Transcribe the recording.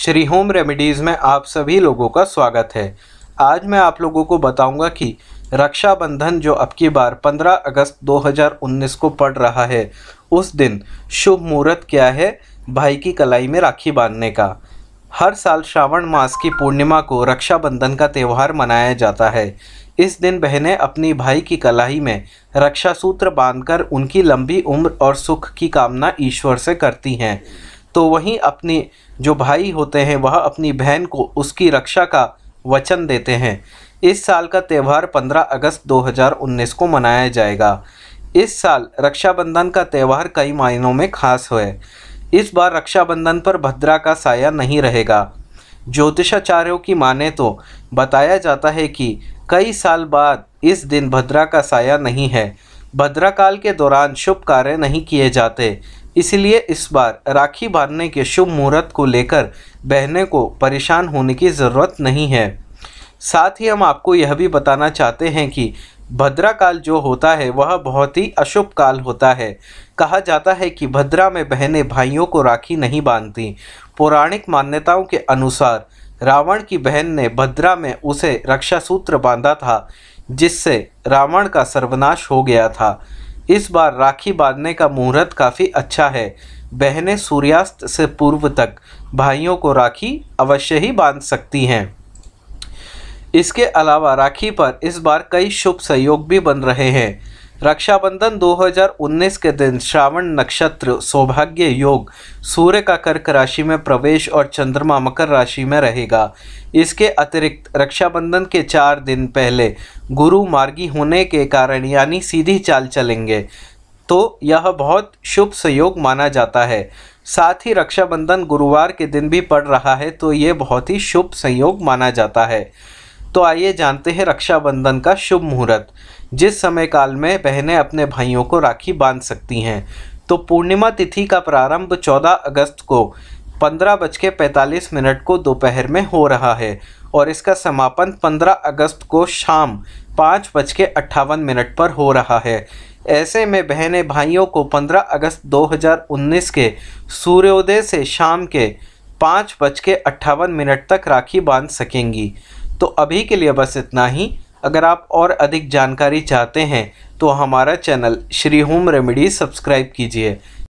Shri home remedies में आप सभी लोगों का स्वागत है आज मैं आप लोगों को बताऊंगा कि रक्षाबंधन जो अब की बार 15 अगस्त 2019 को पड़ रहा है उस दिन शुभ मुहूर्त क्या है भाई की कलाई में राखी बांधने का हर साल श्रावण मास की पूर्णिमा को रक्षाबंधन का त्यौहार मनाया जाता है इस दिन बहनें अपनी भाई की कलाई में रक्षा सूत्र बांधकर उनकी लंबी उम्र और सुख की कामना ईश्वर से करती हैं तो वहीं अपने जो भाई होते हैं वह अपनी बहन को उसकी रक्षा का वचन देते हैं इस साल का त्यौहार 15 अगस्त 2019 को मनाया जाएगा इस साल रक्षाबंधन का त्यौहार कई मायनों में खास है इस बार रक्षाबंधन पर भद्रा का साया नहीं रहेगा ज्योतिषाचार्यों की माने तो बताया जाता है कि कई साल बाद इस दिन भद्रा का साया नहीं है भद्राकाल के दौरान शुभ कार्य नहीं किए जाते इसलिए इस बार राखी बांधने के शुभ मुहूर्त को लेकर बहने को परेशान होने की ज़रूरत नहीं है साथ ही हम आपको यह भी बताना चाहते हैं कि भद्रा काल जो होता है वह बहुत ही अशुभ काल होता है कहा जाता है कि भद्रा में बहनें भाइयों को राखी नहीं बांधती पौराणिक मान्यताओं के अनुसार रावण की बहन ने भद्रा में उसे रक्षा सूत्र बांधा था जिससे रावण का सर्वनाश हो गया था इस बार राखी बांधने का मुहूर्त काफ़ी अच्छा है बहनें सूर्यास्त से पूर्व तक भाइयों को राखी अवश्य ही बांध सकती हैं इसके अलावा राखी पर इस बार कई शुभ सहयोग भी बन रहे हैं रक्षाबंधन 2019 के दिन श्रावण नक्षत्र सौभाग्य योग सूर्य का कर्क राशि में प्रवेश और चंद्रमा मकर राशि में रहेगा इसके अतिरिक्त रक्षाबंधन के चार दिन पहले गुरु मार्गी होने के कारण यानी सीधी चाल चलेंगे तो यह बहुत शुभ सहयोग माना जाता है साथ ही रक्षाबंधन गुरुवार के दिन भी पड़ रहा है तो ये बहुत ही शुभ संयोग माना जाता है तो आइए जानते हैं रक्षाबंधन का शुभ मुहूर्त जिस समय काल में बहनें अपने भाइयों को राखी बांध सकती हैं तो पूर्णिमा तिथि का प्रारंभ 14 अगस्त को पंद्रह बज के पैंतालीस मिनट को दोपहर में हो रहा है और इसका समापन 15 अगस्त को शाम पाँच बज के अट्ठावन मिनट पर हो रहा है ऐसे में बहनें भाइयों को 15 अगस्त 2019 के सूर्योदय से शाम के पाँच बज के अट्ठावन मिनट तक राखी बांध सकेंगी तो अभी के लिए बस इतना ही अगर आप और अधिक जानकारी चाहते हैं तो हमारा channel Shri home remedy subscribe कीजिए